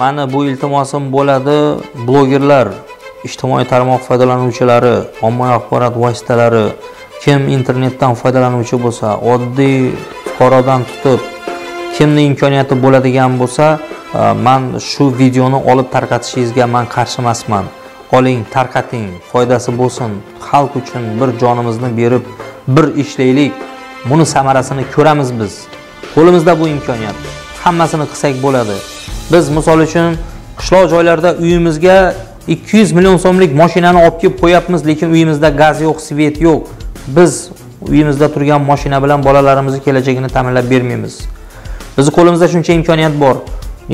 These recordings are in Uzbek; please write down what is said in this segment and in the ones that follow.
mani bu iltimosim bo'ladi blogerlar ijtimoiy tarmoq foydalanuvchilari ommaviy axborot vositalari kim internetdan foydalanuvchi bo'lsa oddiy fuqarodan tutib kimni imkoniyati bo'ladigan bo'lsa e, man shu videoni olib tarqatishingizga man qarshi emasman oling tarqating foydasi bo'lsin xalq uchun bir jonimizni berib bir ishlaylik buni samarasini ko'ramiz biz qo'limizda bu imkoniyat hammasini qilsak bo'ladi biz misol uchun qishloq joylarda uyimizga 200 million so'mlik mashinani olib kelib qo'yapmiz lekin uyimizda gaz yo'q svet yo'q biz uyimizda turgan mashina bilan bolalarimizni kelajagini ta'minlab bermaymiz bizni qo'limizda shuncha imkoniyat bor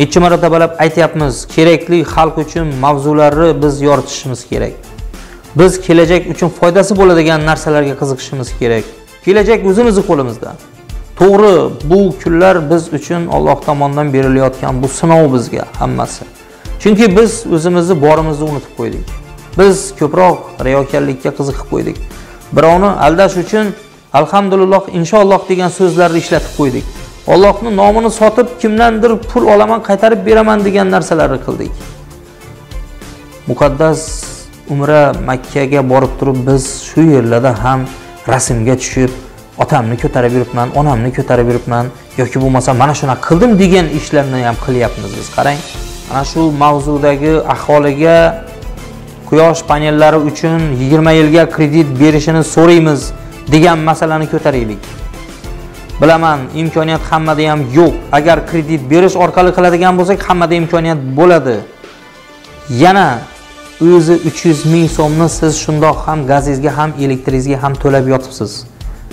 necha balab aytyapmiz kerakli xalq uchun mavzularni biz yoritishimiz kerak biz kelajak uchun foydasi bo'ladigan narsalarga qiziqishimiz kerak kelajak o'zimizni qo'limizda to'g'ri bu kunlar biz uchun Alloh tomonidan berilayotgan bu sinov bizga hammasi chunki biz o'zimizni borimizni unutib qo'ydik biz ko'proq riyokarlikka qiziqib qo'ydik birovni aldash uchun alhamdulillah inshaalloh degan so'zlarni ishlatib qo'ydik ollohni nomini sotib kimdandir pul olaman qaytarib beraman degan narsalarni qildik muqaddas umra makkaga borib turib biz shu yerlarda ham rasmga tushib otamni ko'tarib yuribman onamni ko'tarib yuribman yoki bo'lmasa mana shunaqa qildim degan ishlarni ham qilyapmiz biz qarang mana shu mavzudagi aholiga quyosh panellari uchun yigirma yilga kredit berishini so'raymiz degan masalani ko'taraylik bilaman imkoniyat hammada ham yo'q agar kredit berish orqali qiladigan bo'lsak hammada imkoniyat bo'ladi yana o'zi uch yuz ming so'mni siz shundoq ham gazingizga ham elektringizga ham to'lab yotibsiz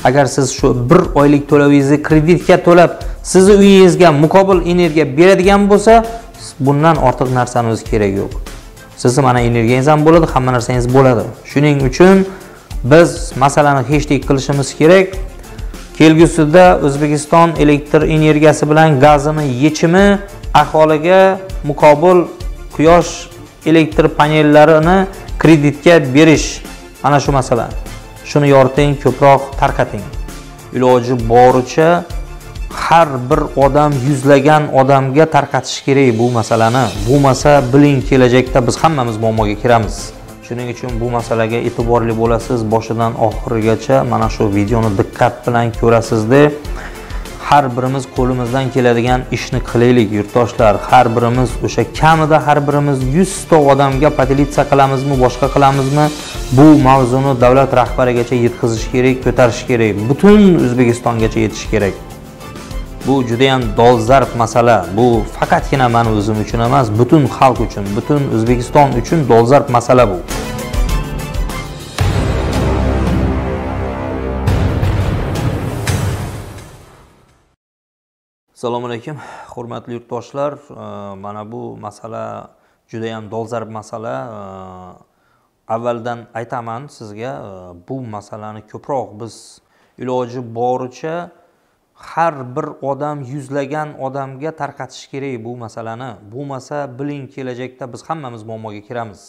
agar siz shu bir oylik to'lovingizni kreditga to'lab sizni uyingizga muqobil energiya beradigan bo'lsa bundan ortiq narsamiz kerak yo'q sizni mana energiyangiz ham bo'ladi hamma narsangiz bo'ladi shuning uchun biz masalani hechlik qilishimiz kerak kelgusida o'zbekiston elektr energiyasi bilan gazini yechimi aholiga muqobil quyosh elektr panellarini kreditga berish ana shu masala shuni yoriting ko'proq tarqating iloji boricha har bir odam yuzlagan odamga tarqatish kerak bu masalani bo'lmasa biling kelajakda biz hammamiz muammoga kiramiz shuning uchun bu masalaga e'tiborli bo'lasiz boshidan oxirigacha mana shu videoni diqqat bilan ko'rasizda har birimiz qo'limizdan keladigan ishni qilaylik yurtdoshlar har birimiz o'sha kamida har birimiz yuzta odamga podelitsiya qilamizmi boshqa qilamizmi bu mavzuni davlat rahbarigacha yetkazish kerak ko'tarish kerak butun o'zbekistongacha yetishi kerak bu judayam dolzarb masala bu faqatgina mani o'zim uchun emas butun xalq uchun butun o'zbekiston uchun dolzarb masala bu assalomu alaykum hurmatli yurtdoshlar mana bu masala juda ham dolzarb masala avvaldan aytaman sizga bu masalani ko'proq biz iloji boricha har bir odam yuzlagan odamga tarqatish kerak bu masalani bo'lmasa biling kelajakda biz hammamiz muammoga kiramiz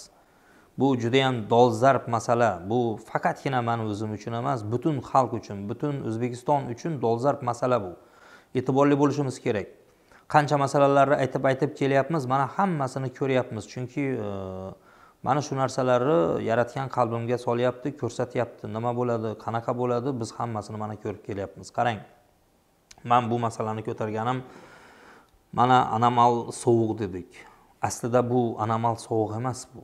bu judayam dolzarb masala bu faqatgina mani o'zim uchun emas butun xalq uchun butun o'zbekiston uchun dolzarb masala bu e'tiborli bo'lishimiz kerak qancha masalalarni aytib aytib kelyapmiz mana hammasini ko'ryapmiz chunki e, mana shu narsalarni yaratgan qalbimga solyapti ko'rsatyapti nima bo'ladi qanaqa bo'ladi biz hammasini mana ko'rib kelyapmiz qarang man bu masalani ko'targanim mana anomal sovuq dedik aslida bu anomal sovuq emas bu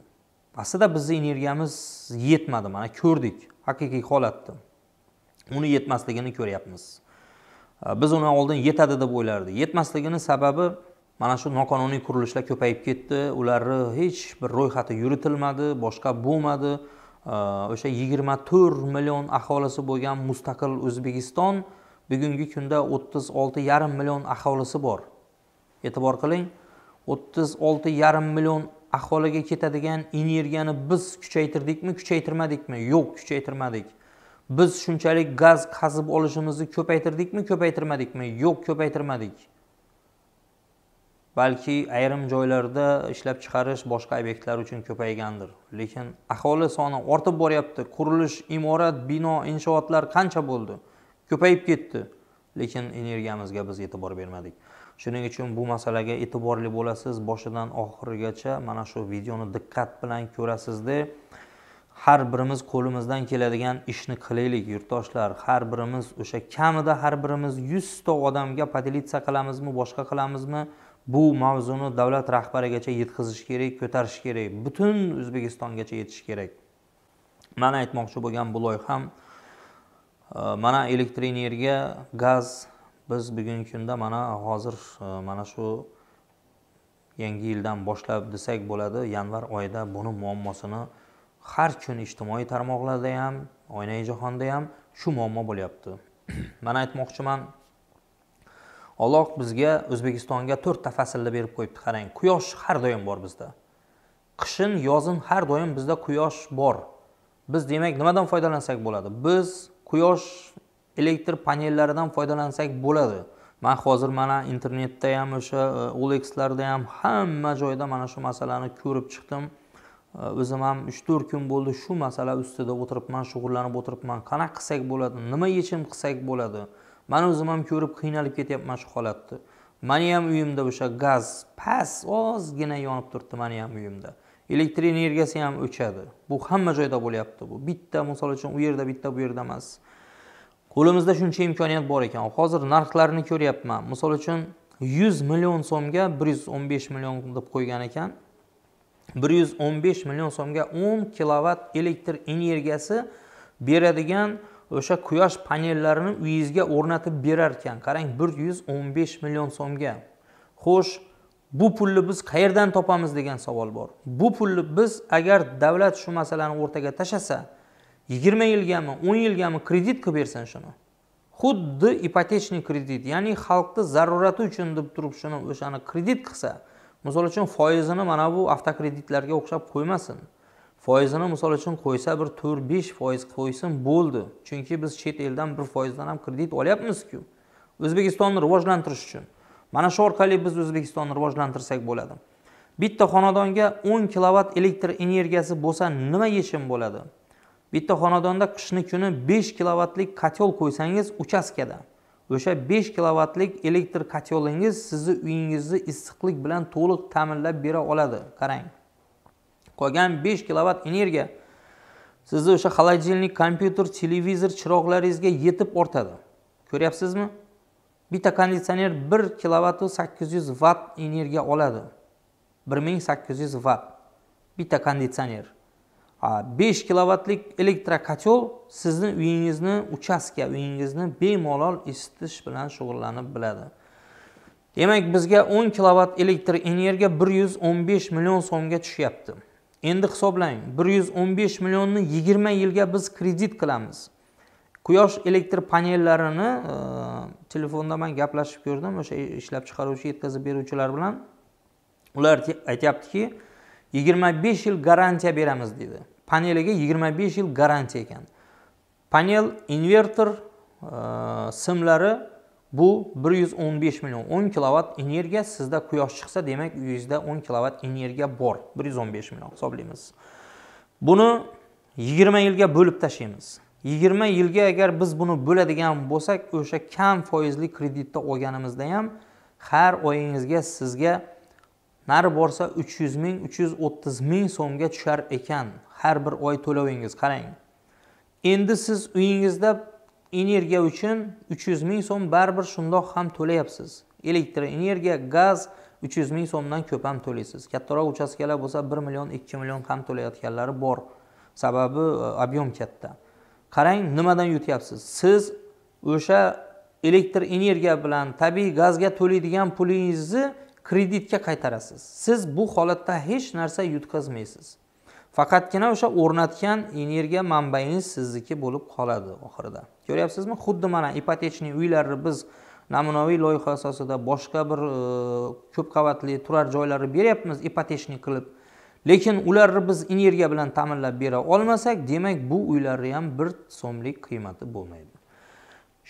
aslida bizni energiyamiz yetmadi mana ko'rdik haqiqiy holatni uni yetmasligini ko'ryapmiz Э, biz uni oldin yetadi deb o'ylardik yetmasligini sababi mana shu noqonuniy qurilishlar ko'payib ketdi ularni hech bir ro'yxati yuritilmadi boshqa bo'lmadi э, o'sha yigirma to'rt million aholisi bo'lgan mustaqil o'zbekiston bugungi kunda o'ttiz olti yarim million aholisi bor e'tibor qiling o'ttiz olti yarim million aholiga ketadigan energiyani biz kuchaytirdikmi kuchaytirmadikmi yo'q kuchaytirmadik biz shunchalik gaz qazib olishimizni ko'paytirdikmi ko'paytirmadikmi yo'q ko'paytirmadik balki ayrim joylarda ishlab chiqarish boshqa obyektlar uchun ko'paygandir lekin aholi soni ortib boryapti qurilish imorat bino inshootlar qancha bo'ldi ko'payib ketdi lekin energiyamizga biz e'tibor bermadik shuning uchun bu masalaga e'tiborli bo'lasiz boshidan oxirigacha mana shu videoni diqqat bilan ko'rasizda har birimiz qo'limizdan keladigan ishni qilaylik yurtdoshlar har birimiz o'sha kamida har birimiz yuzta odamga podelitsiya qilamizmi boshqa qilamizmi bu mavzuni davlat rahbarigacha yetkazish kerak ko'tarish kerak butun o'zbekistongacha yetishi kerak man aytmoqchi bo'lgan bu loyiham e, mana elektr energiya gaz biz bugungi kunda mana hozir e, mana shu yangi yildan boshlab desak bo'ladi yanvar oyida buni muammosini har kuni ijtimoiy tarmoqlarda ham oynai jahonda ham shu muammo bo'lyapti man aytmoqchiman olloh bizga o'zbekistonga to'rtta faslni berib qo'yibdi qarang quyosh har doim bor bizda qishin yozin har doim bizda quyosh bor biz demak nimadan foydalansak bo'ladi biz quyosh elektr panellaridan foydalansak bo'ladi man hozir mana internetda ham o'sha e, olexlarda ham hamma joyda mana shu masalani ko'rib chiqdim o'zim ham uch to'rt kun bo'ldi shu masala ustida o'tiribman shug'ullanib o'tiribman qanaqa qilsak bo'ladi nima yechim qilsak bo'ladi man o'zim ham ko'rib qiynalib ketyapman shu holatni mani ham uyimda o'sha gaz past ozgina yonib turibdi mani ham uyimda elektr energiyasi ham o'chadi bu hamma joyda bo'lyapti bu bitta misol uchun u yerda bitta bu yerda emas qo'limizda shuncha imkoniyat bor ekan hozir narxlarni ko'ryapman misol uchun yuz million so'mga bir yuz o'n besh million deb qo'ygan ekan bir yuz o'n besh million so'mga o'n kilovatt elektr energiyasi beradigan o'sha quyosh panellarini uyingizga o'rnatib berar ekan qarang bir yuz o'n besh million so'mga xo'sh bu pulni biz qayerdan topamiz degan savol bor bu pulni biz agar davlat shu masalani o'rtaga tashlasa yigirma yilgami o'n yilgami kredit qilib bersin shuni xuddi ipotechniy kredit ya'ni xalqni zarurati uchun deb turib shuni o'shani kredit qilsa misol uchun foizini mana bu avtokreditlarga o'xshab qo'ymasin foizini misol uchun qo'ysa bir to'rt besh foiz qo'ysin bo'ldi chunki biz chet eldan bir foizdan ham kredit olyapmizku o'zbekistonni rivojlantirish uchun mana shu orqali biz o'zbekistonni rivojlantirsak bo'ladi bitta xonadonga o'n kilovatt elektr energiyasi bo'lsa nima yechim bo'ladi bitta xonadonda qishni kuni besh kilovattlik kotel qo'ysangiz uchastkada o'sha 5 kilovatlik elektr kotelingiz sizni uyingizni issiqlik bilan to'liq ta'minlab bera oladi qarang qolgan 5 kilovat energiya sizni o'sha холодильник kompyuter televizor chiroqlaringizga yetib ortadi ko'ryapsizmi bitta konditsioner 1 kilovatu 800 vatt energiya oladi 1800 vatt bitta konditsioner besh kilovatlik elektrokotel sizni uyingizni uchastka uyingizni bemalol isitish bilan shug'ullanib biladi demak bizga 10 kilovat elektr energiya 115 million so'mga tushyapti endi hisoblang 115 millionni 20 yilga biz kredit qilamiz quyosh elektr panellarini e, telefonda man gaplashib ko'rdim o'sha ishlab chiqaruvchi yetkazib beruvchilar bilan ular aytyaptiki yigirma besh yil garantiya beramiz deydi paneliga yigirma besh yil garantiya ekan panel inverter e, simlari bu bir yuz o'n besh million o'n kilovatt energiya sizda quyosh chiqsa demak uyingizda o'n kilovatt energiya bor bir yuz o'n besh million hisoblaymiz buni yigirma yilga bo'lib tashlaymiz yigirma yilga agar biz buni bo'ladigan bo'lsak o'sha kam foizli kreditda olganimizda ham har oyingizga sizga nari borsa 300 ming 330 ming so'mga tushar ekan har bir oy to'lovingiz qarang endi siz uyingizda energiya uchun 300 ming so'm baribir shundoq ham to'layapsiz elektr energiya gaz 300 ming so'mdan ko'p ham to'laysiz kattaroq uchastkalar bo'lsa 1 million 2 million ham to'layotganlari bor sababi объем e, katta qarang nimadan yutyapsiz siz o'sha elektr energiya bilan tabiiy gazga to'laydigan pulingizni kreditga qaytarasiz siz bu holatda hech narsa yutqazmaysiz faqatgina o'sha o'rnatgan energiya manbaingiz sizniki bo'lib qoladi oxirida ko'ryapsizmi xuddi mana ipotechniy uylarni biz namunaviy loyiha asosida boshqa bir e, ko'p qavatli turar joylarni beryapmiz ipotechniy qilib lekin ularni biz energiya bilan ta'minlab bera olmasak demak bu uylarni ham bir so'mlik qiymati bo'lmaydi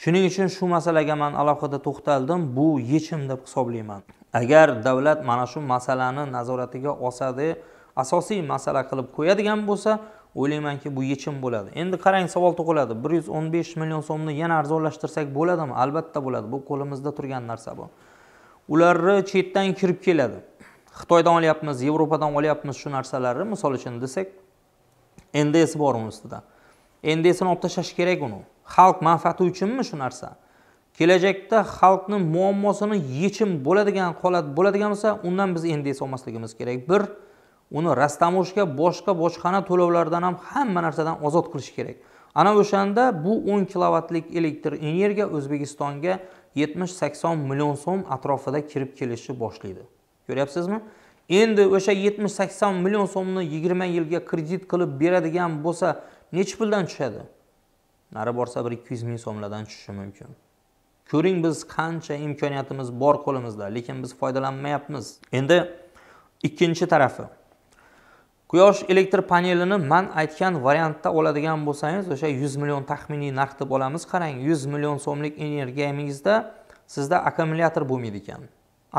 shuning uchun shu masalaga man alohida to'xtaldim bu yechim deb hisoblayman agar davlat mana shu masalani nazoratiga osadi asosiy masala qilib qo'yadigan bo'lsa o'ylaymanki bu yechim bo'ladi endi qarang savol tug'iladi bir yuz o'n besh million so'mni yana arzonlashtirsak bo'ladimi albatta bo'ladi bu qo'limizda turgan narsa bu ularni chetdan kirib keladi xitoydan olyapmiz yevropadan olyapmiz shu narsalarni misol uchun desak nds bor uni ustida ndsni olib tashlash kerak uni xalq manfaati uchunmi shu narsa kelajakda xalqni muammosini yechim bo'ladigan holat bo'ladigan bo'lsa undan biz endi esa olmasligimiz kerak bir uni rastamoshka boshqa bojxona to'lovlaridan ham hamma narsadan ozod qilish kerak ana o'shanda bu o'n kilovatlik elektr energiya o'zbekistonga yetmish sakson million so'm atrofida kirib kelishni boshlaydi ko'ryapsizmi endi o'sha yetmish sakson million so'mni yigirma yilga kredit qilib beradigan bo'lsa nechi puldan tushadi nari borsa bir ikki yuz ming so'mlardan tushishi mumkin ko'ring biz qancha imkoniyatimiz bor qo'limizda lekin biz foydalanmayapmiz endi ikkinchi tarafi quyosh elektr panelini man aytgan variantda oladigan bo'lsangiz o'sha yuz million taxminiy narx deb olamiz qarang yuz million so'mlik energiyangizda sizda akkumulyator bo'lmaydi ekan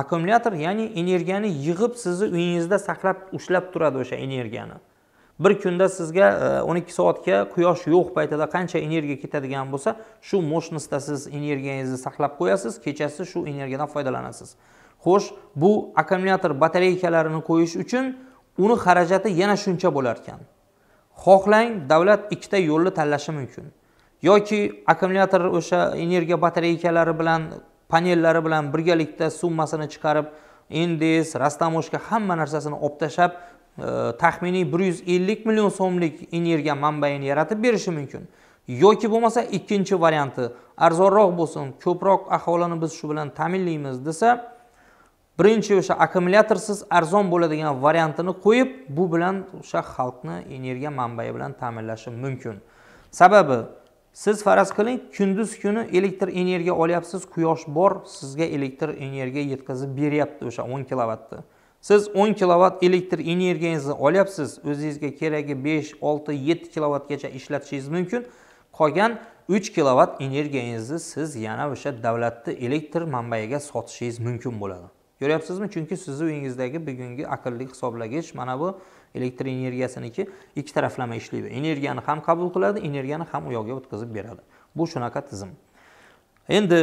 akkumulyator ya'ni energiyani yig'ib sizni uyingizda saqlab ushlab turadi o'sha energiyani bir kunda sizga 12 e, soatga quyosh yo'q paytida qancha energiya ketadigan bo'lsa shu moshnisda siz energiyangizni saqlab qo'yasiz kechasi shu energiyadan foydalanasiz xo'sh bu akkumulyator batareykalarini qo'yish uchun uni xarajati yana shuncha bo'lar ekan xohlang davlat ikkita yo'lni tanlashi mumkin yoki akkumulyator o'sha energiya batareykalari bilan panellari bilan birgalikda summasini chiqarib indes rastamoshka hamma narsasini olib tashlab Э, taxminiy 150 million so'mlik energiya manbaini yaratib berishi mumkin yoki bo'lmasa ikkinchi varianti arzonroq bo'lsin ko'proq aholini biz shu bilan ta'minlaymiz desa birinchi o'sha akkumulyatorsiz arzon bo'ladigan variantini qo'yib bu bilan o'sha xalqni energiya manbai bilan ta'minlashi mumkin sababi siz faraz qiling kunduz kuni elektr energiya olyapsiz quyosh bor sizga elektr energiya yetkazib beryapti o'sha o'n kilovatni siz 10 kilovatt elektr energiyangizni olyapsiz o'zingizga keragi 5 6 7 kilovattgacha ishlatishingiz mumkin qolgan 3 kilovatt energiyangizni siz yana o'sha davlatni elektr manbayiga sotishingiz mumkin bo'ladi ko'ryapsizmi chunki sizni uyingizdagi bugungi aqlli hisoblagich mana bu elektr energiyasiniki ikki taraflama ishlaydi energiyani ham qabul qiladi energiyani ham u yoqga o'tkazib beradi bu shunaqa tizim endi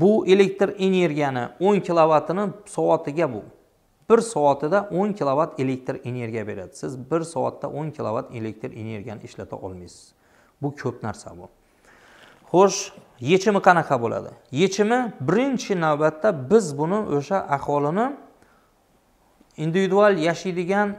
bu elektr energiyani 10 kilovatini soatiga bu bir soatida o'n kilovat elektr energiya beradi siz bir soatda o'n kilovat elektr energiyani ishlata olmaysiz bu ko'p narsa bu xo'sh yechimi qanaqa bo'ladi yechimi birinchi navbatda biz buni o'sha aholini individual yashaydigan e,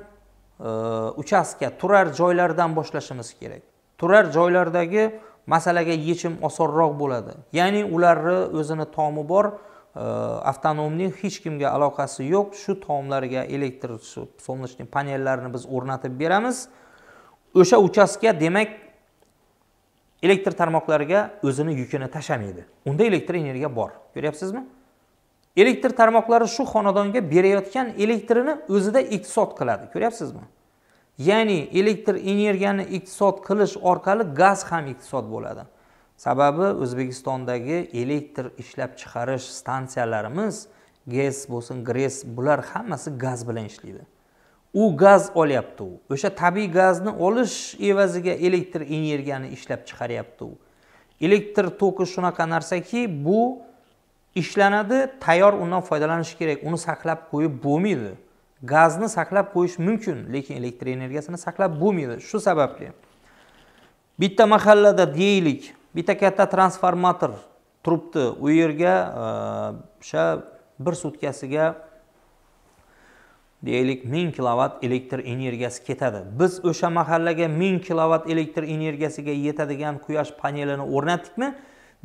uchastka turar joylardan boshlashimiz kerak turar joylardagi masalaga yechim osonroq bo'ladi ya'ni ularni o'zini tomi bor avtonomning э, hech kimga aloqasi yo'q shu taomlarga elektr солнечный panellarni biz o'rnatib beramiz o'sha uchastka demak elektr tarmoqlariga o'zini yukini tashlamaydi unda elektr energiya bor ko'ryapsizmi elektr tarmoqlari shu xonadonga berayotgan elektrini o'zida iqtisod qiladi ko'ryapsizmi ya'ni elektr energiyani iqtisod qilish orqali gaz ham iqtisod bo'ladi sababi o'zbekistondagi elektr ishlab chiqarish stansiyalarimiz ges bo'lsin gres bular hammasi gaz bilan ishlaydi u gaz olyapti u o'sha tabiiy gazni olish evaziga elektr energiyani ishlab chiqaryapti u elektr toki shunaqa narsaki bu ishlanadi tayyor undan foydalanish kerak uni saqlab qo'yib bo'lmaydi gazni saqlab qo'yish mumkin lekin elektr energiyasini saqlab bo'lmaydi shu sababli bitta mahallada deylik bitta katta transformator turibdi u yerga e, o'sha bir sutkasiga deylik ming kilovat elektr energiyasi ketadi biz o'sha mahallaga ming kilovat elektr energiyasiga yetadigan quyosh panelini o'rnatdikmi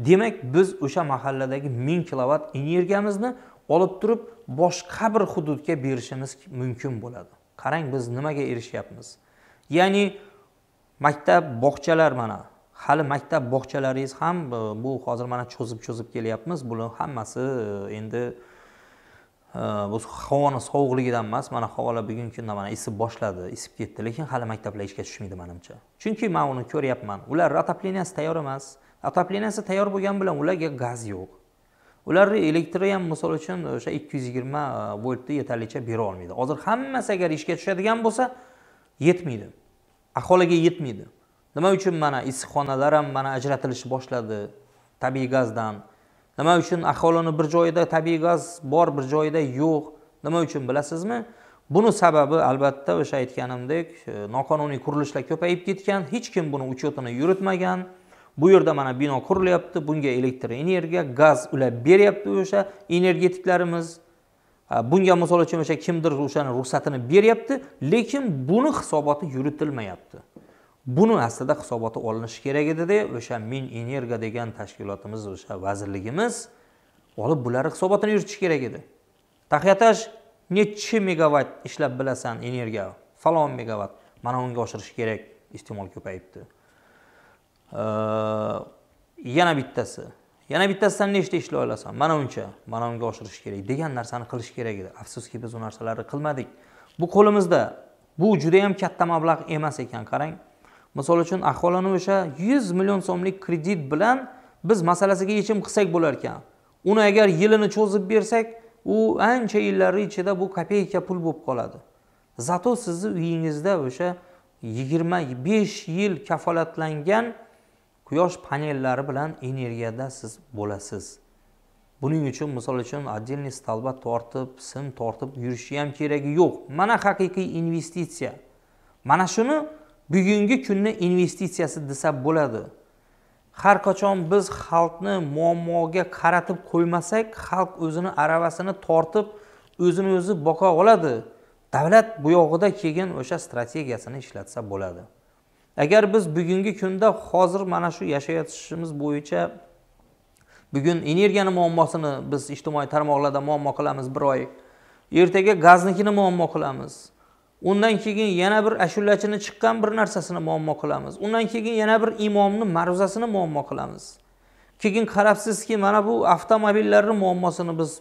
demak biz o'sha mahalladagi ming kilovat energiyamizni olib turib boshqa bir hududga berishimiz mumkin bo'ladi qarang biz nimaga erishyapmiz ya'ni maktab bog'chalar mana hali maktab bog'chalaringiz ham e, bu hozir mana cho'zib cho'zib kelyapmiz buni hammasi e, endi e, bu havoni sovuqligidan emas mana havolar bugungi kunda mana isib boshladi isib ketdi lekin hali maktablar ishga tushmaydi manimcha chunki man uni ko'ryapman ular отопленияsi tayyor emas отопленияsi tayyor bo'lgani bilan ularga gaz yo'q ularni elektri ham misol uchun o'sha ikki yuz yigirma voltni yetarlicha bera olmaydi hozir hammasi agar ishga tushadigan bo'lsa yetmaydi aholiga yetmaydi nima uchun mana issiqxonalar ham mana ajratilish boshladi tabiiy gazdan nima uchun aholini bir joyida tabiiy gaz bor bir joyida yo'q nima uchun bilasizmi buni sababi albatta o'sha aytganimdek e, noqonuniy qurilishlar ko'payib ketgan hech kim buni учетini yuritmagan bu yerda mana bino qurilyapti bunga elektr energiya gaz ulab beryapti o'sha energetiklarimiz bunga misol uchun o'sha kimdir o'shani ruxsatini beryapti lekin buni hisoboti yuritilmayapti buni aslida hisobotga olinishi kerak edida o'sha min energiya degan tashkilotimiz o'sha vazirligimiz olib bularni hisobotini yuritishi kerak edi taxiyataj nechi megavat ishlab bilasan energiya falon megavat mana unga oshirish kerak iste'mol ko'payibdi yana bittasi yana bittasidan nechta ishlay olasan mana uncha mana unga oshirish kerak degan narsani qilish kerak edi afsuski biz u narsalarni qilmadik bu qo'limizda bu judayam katta mablag' emas ekan qarang misol uchun aholini o'sha yuz million so'mlik kredit bilan biz masalasiga yechim qilsak bo'lar ekan uni agar yilini cho'zib bersak u ancha yillarni ichida bu kopeyka pul bo'lib qoladi zato sizni uyingizda o'sha yigirma besh yil kafolatlangan quyosh panellari bilan energiyada siz bo'lasiz buning uchun misol uchun отдельный stolba tortib sim tortib yurishi ham keragi yo'q mana haqiqiy investitsiya mana shuni bugungi kunni investitsiyasi desa bo'ladi har qachon biz xalqni muammoga qaratib qo'ymasak xalq o'zini aravasini tortib o'zini o'zi boqa oladi davlat buyog'ida keyin o'sha strategiyasini ishlatsa bo'ladi agar biz bugungi kunda hozir mana shu yashayotishimiz bo'yicha bugun energiyani muammosini biz ijtimoiy tarmoqlarda muammo qilamiz bir oy ertaga gaznikini muammo qilamiz undan keyin yana bir ashulachini chiqqan bir narsasini muammo qilamiz undan keyin yana bir imomni ma'ruzasini muammo qilamiz keyin qarabsizki mana bu avtomobillarni muammosini biz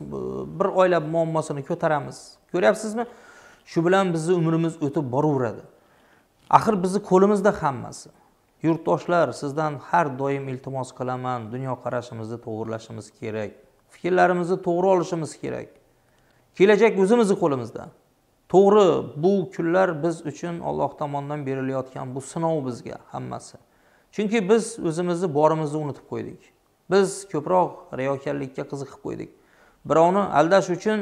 bir oylab muammosini ko'taramiz ko'ryapsizmi shu bilan bizni umrimiz o'tib boraveradi axir bizni qo'limizda hammasi yurtdoshlar sizdan har doim iltimos qilaman dunyoqarashimizni to'g'irlashimiz kerak fikrlarimizni to'g'ri olishimiz kerak kelajak o'zimizni qo'limizda to'g'ri bu kunlar biz uchun olloh tomonidan berilayotgan bu sinov bizga hammasi chunki biz o'zimizni borimizni unutib qo'ydik biz ko'proq riyokarlikka qiziqib qo'ydik birovni aldash uchun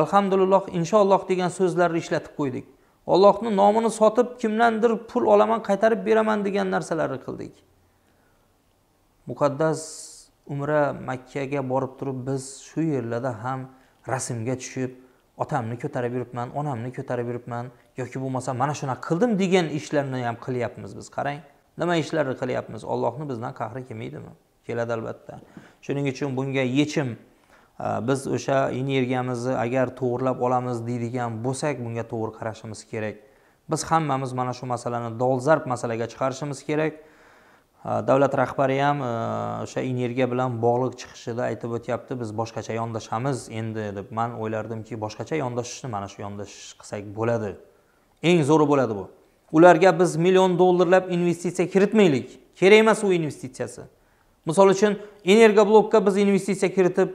alhamdulillah inshaalloh degan so'zlarni ishlatib qo'ydik ollohni nomini sotib kimdandir pul olaman qaytarib beraman degan narsalarni qildik muqaddas umra makkaga borib turib biz shu yerlarda ham rasmga tushib otamni ko'tarib yuribman onamni ko'tarib yuribman yoki bo'lmasa mana shunaqa qildim degan ishlarni ham qilyapmiz biz qarang nima ishlarni qilyapmiz ollohni bizdan qahri kelmaydimi keladi albatta shuning uchun bunga yechim biz o'sha energiyamizni agar to'g'irlab olamiz deydigan bo'lsak bunga to'g'ri qarashimiz kerak biz hammamiz mana shu masalani dolzarb masalaga chiqarishimiz kerak davlat rahbari ham o'sha e, energiya bilan bog'liq chiqishida aytib o'tyapti biz boshqacha yondashamiz endi deb man o'ylardimki boshqacha yondashishni mana shu yondashish qilsak bo'ladi eng zo'ri bo'ladi bu ularga biz million dollarlab investitsiya kiritmaylik kerak emas u investitsiyasi misol uchun blokka biz investitsiya kiritib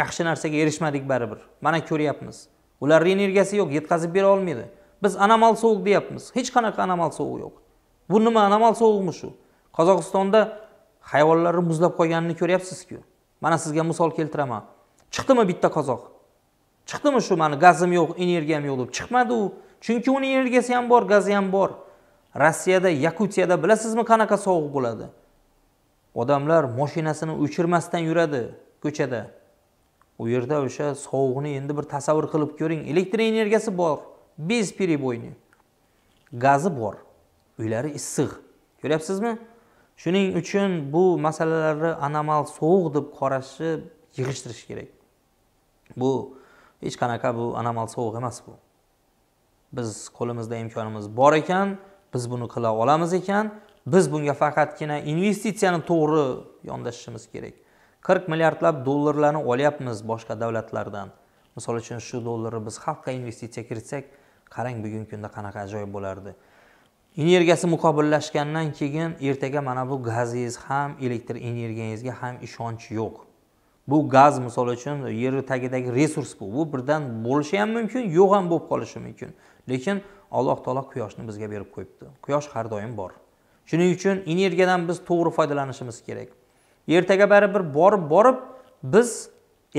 yaxshi narsaga erishmadik baribir mana ko'ryapmiz ularni energiyasi yo'q yetkazib bera olmaydi biz anomal sovuq deyapmiz hech qanaqa anomal sovuq yo'q bu nima anomal sovuqmi shu qozog'istonda hayvonlarni muzlab qolganini ko'ryapsizku mana sizga misol keltiraman chiqdimi bitta qozoq chiqdimi shu mani gazim yo'q energiyam yo'q deb chiqmadi u chunki uni energiyasi ham bor gazi ham bor rossiyada yakutiyada bilasizmi qanaqa sovuq bo'ladi odamlar moshinasini o'chirmasdan yuradi ko'chada u yerda o'sha sovuqni endi bir tasavvur qilib ko'ring elektr energiyasi bor bez перебойный gazi bor uylari issiq ko'ryapsizmi shuning uchun bu masalalarni anomal sovuq deb qarashni yig'ishtirish kerak bu hech qanaqa bu anomal sovuq emas bu biz qo'limizda imkonimiz bor ekan biz buni qila olamiz ekan biz bunga faqatgina investitsiyani to'g'ri yondashishimiz kerak qirq milliardlab dollarlarni olyapmiz boshqa davlatlardan misol uchun shu dollarni biz xalqqa investitsiya kiritsak qarang bugungi kunda qanaqa ajoyib bo'lardi energiyasi muqobillashgandan keyin ertaga mana bu gazingiz ham elektr energiyangizga ham ishonch yo'q bu gaz misol uchun yer tagidagi resurs bu bu birdan bo'lishi ham mumkin yo'q ham bo'lib qolishi mumkin lekin alloh taolo quyoshni bizga berib qo'yibdi quyosh har doim bor shuning uchun energiyadan biz to'g'ri foydalanishimiz kerak ertaga baribir borib borib biz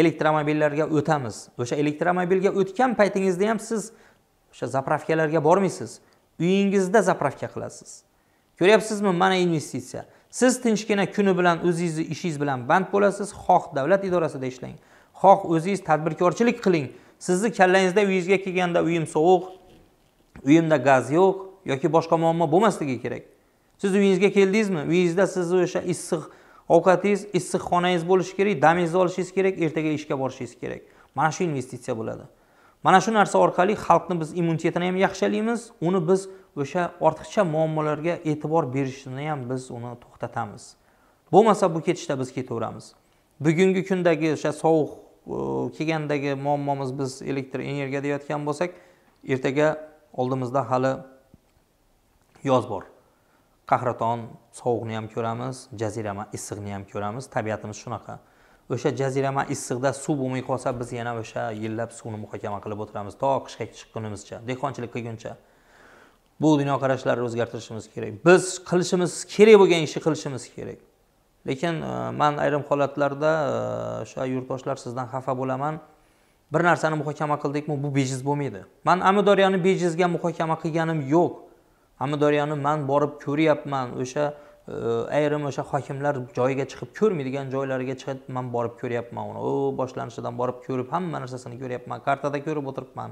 elektromobillarga o'tamiz o'sha elektromobilga o'tgan paytingizda ham siz o'sha zapravkalarga bormaysiz uyingizda zapravka qilasiz ko'ryapsizmi mana investitsiya siz tinchgina kuni bilan o'zingizni ishingiz bilan band bo'lasiz xoh davlat idorasida ishlang xoh o'zingiz tadbirkorchilik qiling sizni kallangizda uyingizga kelganda uyim sovuq uyimda gaz yo'q yoki boshqa muammo bo'lmasligi kerak siz uyingizga keldingizmi uyingizda sizni o'sha issiq ovqatingiz issiq xonangiz bo'lishi kerak damingizni olishingiz kerak ertaga ishga borishingiz kerak mana shu investitsiya bo'ladi mana shu narsa orqali xalqni biz immunitetini ham yaxshilaymiz uni biz o'sha ortiqcha muammolarga e'tibor berishni ham biz uni to'xtatamiz bo'lmasa bu ketishda biz ketaveramiz bugungi kundagi o'sha sovuq e, kelgandagi muammomiz biz elektr energiya deyotgan bo'lsak ertaga oldimizda hali yoz bor qahraton sovuqni ham ko'ramiz jazirama issiqni ham ko'ramiz tabiatimiz shunaqa o'sha jazirama issiqda suv bo'lmay qolsa biz yana o'sha yillab suvni muhokama qilib o'tiramiz to qishga chiqqunimizcha dehqonchilik qilguncha bu dunyoqarashlarni o'zgartirishimiz kerak biz qilishimiz kerak bo'lgan ishni qilishimiz kerak lekin e, man ayrim holatlarda o'sha e, yurtdoshlar sizdan xafa bo'laman bir narsani muhokama qildikmi bu bejiz bo'lmaydi man amudaryoni bejizga muhokama qilganim yo'q amudaryoni man borib ko'ryapman o'sha ayrim o'sha hokimlar joyiga chiqib ko'rmaydigan joylariga chiqib man borib ko'ryapman uni boshlanishidan borib ko'rib hamma narsasini ko'ryapman kartada ko'rib o'tiribman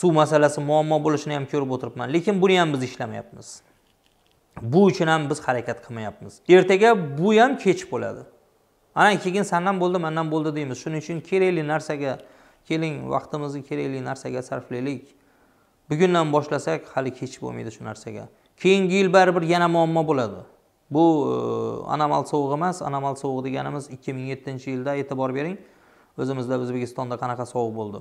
suv masalasi muammo bo'lishini ham ko'rib o'tiribman lekin buni ham biz ishlamayapmiz bu uchun ham biz harakat qilmayapmiz ertaga bu ham kech bo'ladi ana keyin sandan bo'ldi mandan bo'ldi deymiz shuning uchun kerakli narsaga keling vaqtimizni kerakli narsaga sarflaylik bugundan boshlasak hali kech bo'lmaydi shu narsaga keyingi yil baribir yana muammo bo'ladi bu e, anomal sovuq emas anomal sovuq deganimiz ikki ming yettinchi yilda e'tibor bering o'zimizda o'zbekistonda qanaqa sovuq bo'ldi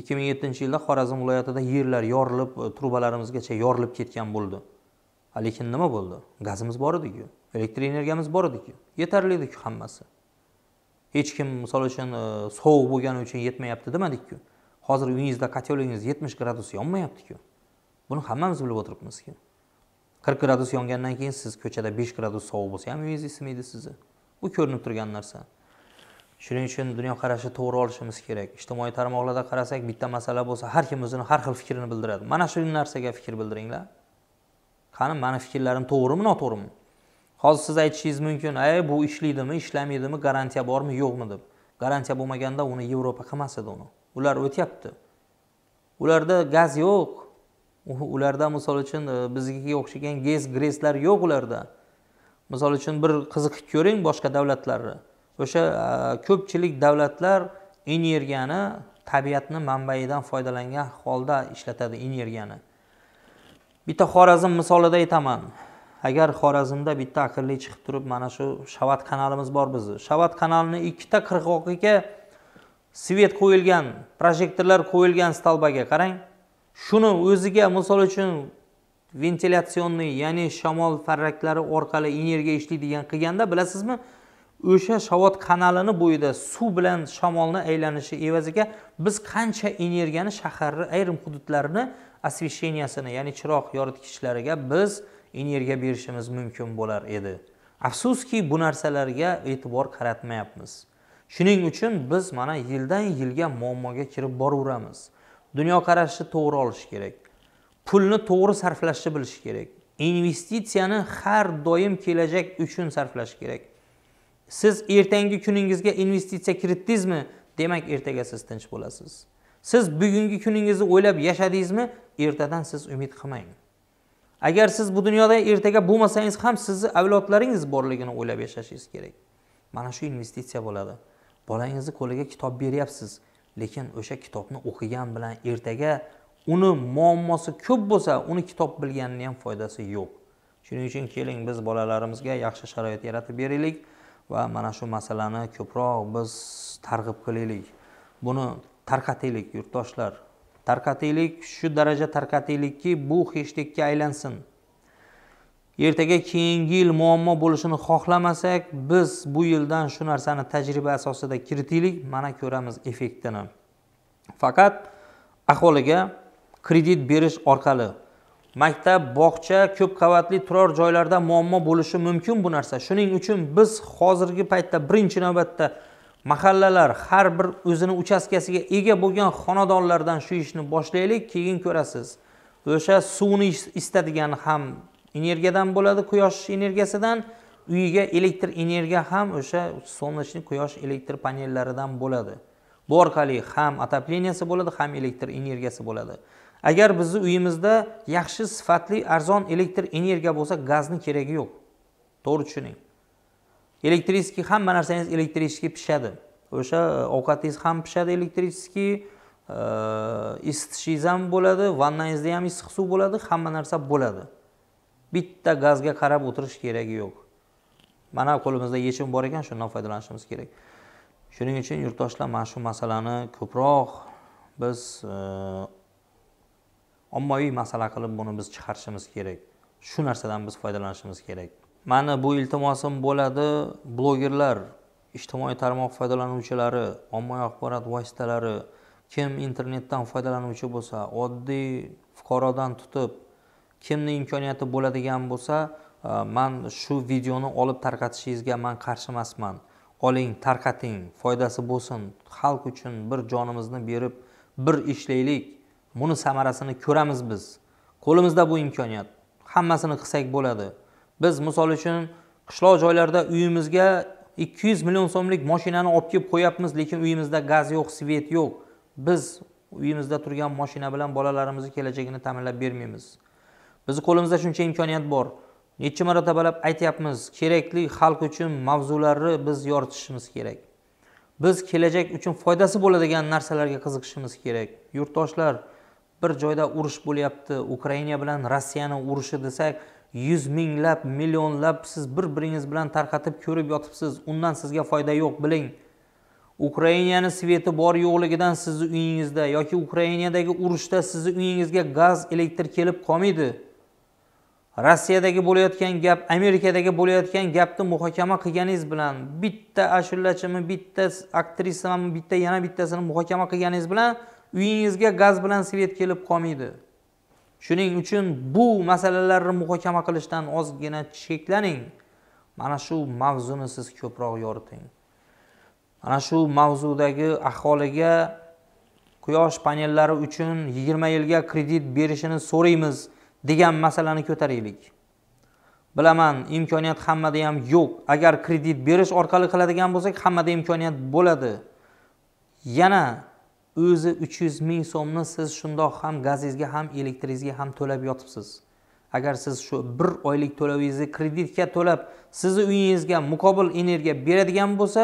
ikki ming yettinchi yilda xorazm viloyatida yerlar yorilib e, trubalarimizgacha yorilib ketgan bo'ldi lekin nima bo'ldi gazimiz bor ediku elektr energiyamiz bor ediku yetarli ediku hammasi hech kim misol uchun e, sovuq bo'lgani uchun yetmayapti demadikku hozir uyingizda kotelingiz yetmish gradus yonmayaptiku buni hammamiz bilib o'tiribmizku qirq gradus yongandan keyin siz ko'chada besh gradus sovuq bo'lsa ham yuvingiz isimaydi sizni bu ko'rinib turgan narsa shuning uchun dunyoqarashni to'g'ri olishimiz kerak ijtimoiy tarmoqlarda qarasak bitta masala bo'lsa har kim o'zini har xil fikrini bildiradi mana shu narsaga fikr bildiringlar qani mani fikrlarim to'g'rimi noto'g'rimi hozir siz aytishingiz mumkin ey bu ishlaydimi ishlamaydimi garantiya bormi yo'qmi deb garantiya bo'lmaganda uni yevropa qilmas edi uni ular o'tyapti ularda gaz yo'q ularda misol uchun e, biznikiga o'xshagan gez greslar yo'q ularda misol uchun bir qiziqib ko'ring boshqa davlatlarni o'sha e, ko'pchilik davlatlar energiyani tabiatni manbaidan foydalangan holda ishlatadi energiyani bitta xorazm misolida aytaman agar xorazmda bitta aqlli chiqib turib mana shu shavat kanalimiz bor bizni shavat kanalini ikkita qirg'oqiga svet qo'yilgan projektorlar qo'yilgan stolbaga qarang shuni o'ziga misol uchun ventilyatsionni ya'ni shamol farraklari orqali energiya ishlaydigan qilganda bilasizmi o'sha shavot kanalini bo'yida suv bilan shamolni aylanishi evaziga biz qancha energiyani shaharni ayrim hududlarini освещениясini ya'ni chiroq yoritgichlariga biz energiya berishimiz mumkin bo'lar edi afsuski bu narsalarga e'tibor qaratmayapmiz shuning uchun biz mana yildan yilga muammoga kirib boraveramiz dunyoqarashni to'g'ri olishi kerak pulni to'g'ri sarflashni bilishi kerak investitsiyani har doim kelajak uchun sarflash kerak siz ertangi kuningizga investitsiya kiritdingizmi demak ertaga siz tinch bo'lasiz siz bugungi kuningizni o'ylab yashadingizmi ertadan siz umid qilmang agar siz bu dunyoda ertaga bo'lmasangiz ham sizni avlodlaringiz borligini o'ylab yashashingiz kerak mana shu investitsiya bo'ladi bolangizni qo'liga kitob beryapsiz lekin o'sha kitobni o'qigan bilan ertaga uni muammosi ko'p bo'lsa uni kitob bilganini ham foydasi yo'q shuning uchun keling biz bolalarimizga yaxshi sharoit yaratib beraylik va mana shu masalani ko'proq biz targ'ib qilaylik buni tarqataylik yurtdoshlar tarqataylik shu daraja tarqataylikki bu hechlikka aylansin ertaga keyingi yil muammo bo'lishini xohlamasak biz bu yildan shu narsani tajriba asosida kiritaylik mana ko'ramiz effektini faqat aholiga kredit berish orqali maktab bog'cha ko'p qavatli turar joylarda muammo bo'lishi mumkin bu narsa shuning uchun biz hozirgi paytda birinchi navbatda mahallalar har bir o'zini uchastkasiga ega bo'lgan xonadonlardan shu ishni boshlaylik keyin ko'rasiz o'sha suvni istadigan ham energiyadan bo'ladi quyosh energiyasidan uyiga elektr energiya ham o'sha солнечный quyosh elektr panellaridan bo'ladi bu orqali ham отоплениясi bo'ladi ham elektr energiyasi bo'ladi agar bizni uyimizda yaxshi sifatli arzon elektr energiya bo'lsa gazni keragi yo'q to'g'ri tushuning elektriskiy hamma narsangiz elektriskiy pishadi o'sha e, ovqatingiz ham pishadi elektriskiy e, isitishingiz ham bo'ladi vannangizda ham issiq suv bo'ladi hamma narsa bo'ladi bitta gazga qarab o'tirish keragi yo'q mana qo'limizda yechim bor ekan shundan foydalanishimiz kerak shuning uchun yurtdoshlar mana shu masalani ko'proq biz e, ommaviy masala qilib buni biz chiqarishimiz kerak shu narsadan biz foydalanishimiz kerak mani bu iltimosim bo'ladi blogerlar ijtimoiy tarmoq foydalanuvchilari ommaviy axborot vositalari kim internetdan foydalanuvchi bo'lsa oddiy fuqarodan tutib kimni imkoniyati bo'ladigan bo'lsa e, man shu videoni olib tarqatishingizga man qarshi emasman oling tarqating foydasi bo'lsin xalq uchun bir jonimizni berib bir ishlaylik buni samarasini ko'ramiz biz qo'limizda bu imkoniyat hammasini qilsak bo'ladi biz misol uchun qishloq joylarda uyimizga 200 million so'mlik mashinani olib kelib qo'yapmiz lekin uyimizda gaz yo'q svet yo'q biz uyimizda turgan mashina bilan bolalarimizni kelajagini ta'minlab bermaymiz bizni qo'limizda shuncha imkoniyat bor necha marotabalab aytyapmiz kerakli xalq uchun mavzularni biz yoritishimiz kerak biz kelajak uchun foydasi bo'ladigan narsalarga qiziqishimiz kerak yurtdoshlar bir joyda urush bo'lyapti ukraina bilan rossiyani urushi desak yuz minglab millionlab siz bir biringiz bilan tarqatib ko'rib yotibsiz undan sizga foyda yo'q biling ukrainani sveti bor yo'qligidan sizni uyingizda yoki ukrainadagi urushda sizni uyingizga gaz elektr kelib qolmaydi rossiyadagi bo'layotgan gap amerikadagi bo'layotgan gapni muhokama qilganingiz bilan bitta ashulachimi bitta aktrisami bitta yana bittasini muhokama qilganingiz bilan uyingizga gaz bilan svet kelib qolmaydi shuning uchun bu masalalarni muhokama qilishdan ozgina cheklaning mana shu mavzuni siz ko'proq yoriting mana shu mavzudagi aholiga quyosh panellari uchun yigirma yilga kredit berishini so'raymiz degan masalani ko'taraylik bilaman imkoniyat hammada ham yo'q agar kredit berish orqali qiladigan bo'lsak hammada imkoniyat bo'ladi yana o'zi uch yuz ming so'mni siz shundoq ham gazingizga ham elektringizga ham to'lab yotibsiz agar siz shu bir oylik to'lovingizni kreditga to'lab sizni uyingizga muqobil energiya beradigan bo'lsa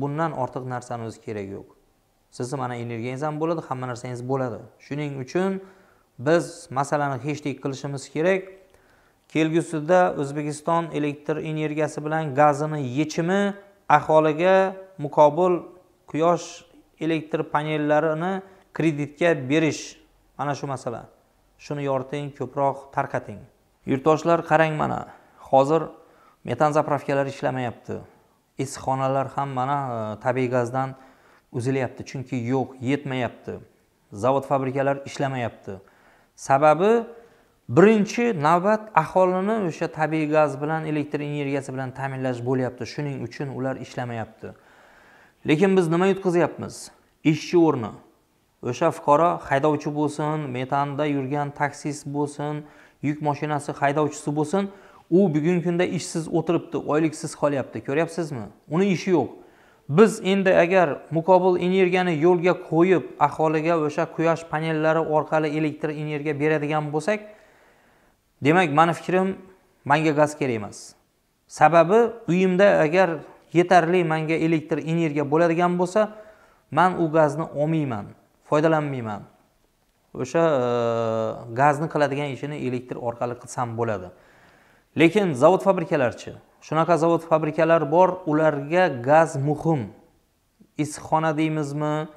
bundan ortiq narsani o'zi keragi yo'q sizni mana energiyangiz ham bo'ladi hamma narsangiz bo'ladi shuning uchun biz masalani hechdek qilishimiz kerak kelgusida o'zbekiston elektr energiyasi bilan gazini yechimi aholiga muqobil quyosh elektr panellarini kreditga berish mana shu masala shuni yoriting ko'proq tarqating yurtdoshlar qarang mana hozir metan zapravkalar ishlamayapti issiqxonalar ham mana e, tabiiy gazdan uzilyapti chunki yo'q yetmayapti zavod fabrikalar ishlamayapti sababi birinchi navbat aholini o'sha tabiiy gaz bilan elektr energiyasi bilan ta'minlash bo'lyapti shuning uchun ular ishlamayapti lekin biz nima yutqizyapmiz ishchi o'rni o'sha fuqaro haydovchi bo'lsin metanda yurgan taksist bo'lsin yuk mashinasi haydovchisi bo'lsin u bugungi kunda ishsiz o'tiribdi oyliksiz qolyapti ko'ryapsizmi uni ishi yo'q biz endi agar muqobil energiyani yo'lga qo'yib aholiga o'sha quyosh panellari orqali elektr energiya beradigan bo'lsak demak mani fikrim manga gaz kerak emas sababi uyimda agar yetarli manga elektr energiya bo'ladigan bo'lsa man u gazni olmayman foydalanmayman o'sha gazni qiladigan ishini elektr orqali qilsam bo'ladi lekin zavod fabrikalarchi shunaqa zavod fabrikalar bor ularga gaz muhim issiqxona deymizmi e,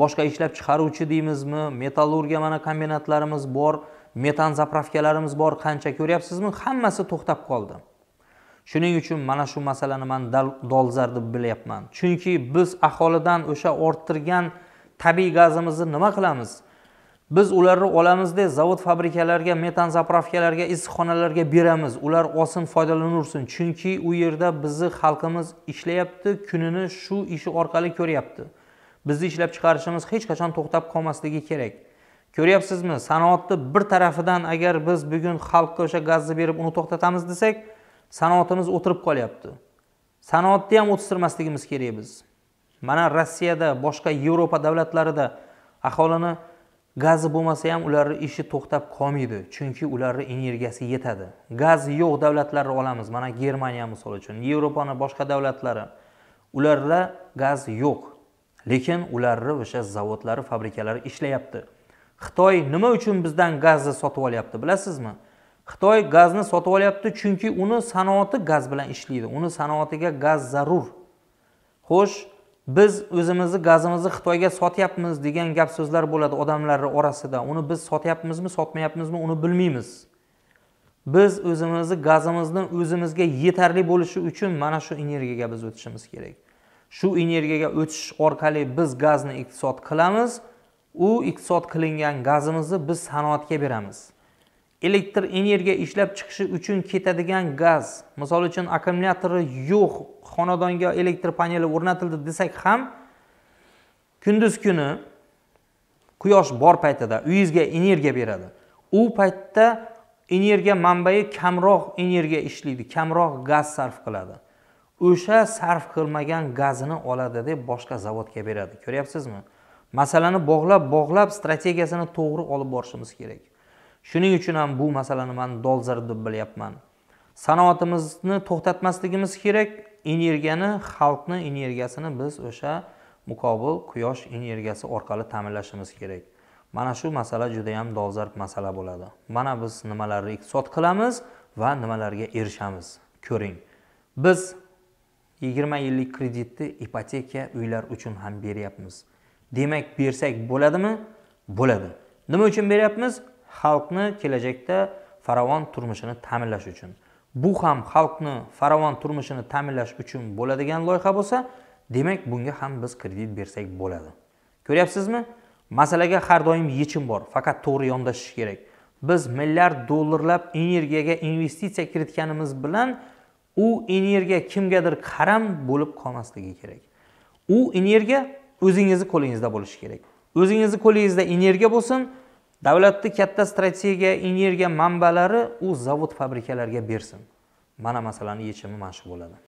boshqa ishlab chiqaruvchi deymizmi metallurgiya mana kombinatlarimiz bor metan zapravkalarimiz bor qancha ko'ryapsizmi hammasi to'xtab qoldi shuning uchun mana shu masalani man dolzarb deb bilyapman chunki biz aholidan o'sha orttirgan tabiiy gazimizni nima qilamiz biz ularni olamizda zavod fabrikalarga metan zapravkalarga issiqxonalarga beramiz ular olsin foydalanursin chunki u yerda bizni xalqimiz ishlayapti kunini shu ishi orqali ko'ryapti bizni ishlab chiqarishimiz hech qachon to'xtab qolmasligi kerak ko'ryapsizmi sanoatni bir tarafidan agar biz bugun xalqqa o'sha gazni berib uni to'xtatamiz desak sanoatimiz o'tirib qolyapti sanoatni ham o'tirmasligimiz kerak biz mana rossiyada boshqa yevropa davlatlarida aholini gazi bo'lmasa ham ularni ishi to'xtab qolmaydi chunki ularni energiyasi yetadi gazi yo'q davlatlarni olamiz mana germaniya misol uchun yevropani boshqa davlatlari ularda gaz yo'q lekin ularni o'sha zavodlari fabrikalari ishlayapti xitoy nima uchun bizdan gazni sotib olyapti bilasizmi xitoy gazni sotib olyapti chunki uni sanoati gaz bilan ishlaydi uni sanoatiga gaz zarur xo'sh biz o'zimizni gazimizni xitoyga sotyapmiz degan gap so'zlar bo'ladi odamlarni orasida uni biz sotyapmizmi sotmayapmizmi uni bilmaymiz biz o'zimizni gazimizni o'zimizga yetarli bo'lishi uchun mana shu energiyaga biz o'tishimiz kerak shu energiyaga o'tish orqali biz gazni iqtisod qilamiz u iqtisod qilingan gazimizni biz sanoatga beramiz elektr energiya ishlab chiqishi uchun ketadigan gaz misol uchun akkumulyatori yo'q xonadonga elektr paneli o'rnatildi desak ham kunduz kuni quyosh bor paytida uyingizga energiya beradi u paytda energiya manbai kamroq energiya ishlaydi kamroq gaz sarf qiladi o'sha sarf qilmagan gazini oladi deb boshqa zavodga beradi ko'ryapsizmi masalani bog'lab bog'lab strategiyasini to'g'ri olib borishimiz kerak shuning uchun ham bu masalani man dolzarb deb bilyapman sanoatimizni to'xtatmasligimiz kerak energiyani xalqni energiyasini biz o'sha muqobil quyosh energiyasi orqali ta'minlashimiz kerak mana shu masala juda yam dolzarb masala bo'ladi mana biz nimalarni iqtisod qilamiz va nimalarga erishamiz ko'ring biz yigirma yillik kreditni ipoteka uylar uchun ham beryapmiz demak bersak bo'ladimi bo'ladi nima uchun beryapmiz xalqni kelajakda farovon turmushini ta'minlash uchun bu ham xalqni farovon turmushini ta'minlash uchun bo'ladigan loyiha bo'lsa demak bunga ham biz kredit bersak bo'ladi ko'ryapsizmi masalaga har doim yechim bor faqat to'g'ri yondashish kerak biz milliard dollarlab energiyaga investitsiya kiritganimiz bilan u energiya kimgadir qaram bo'lib qolmasligi kerak u energiya o'zingizni qo'lingizda bo'lishi kerak o'zingizni qo'lingizda energiya bo'lsin davlatni katta strategiya energiya manbalari u zavod fabrikalarga bersin mana masalani yechimi mana shu bo'ladi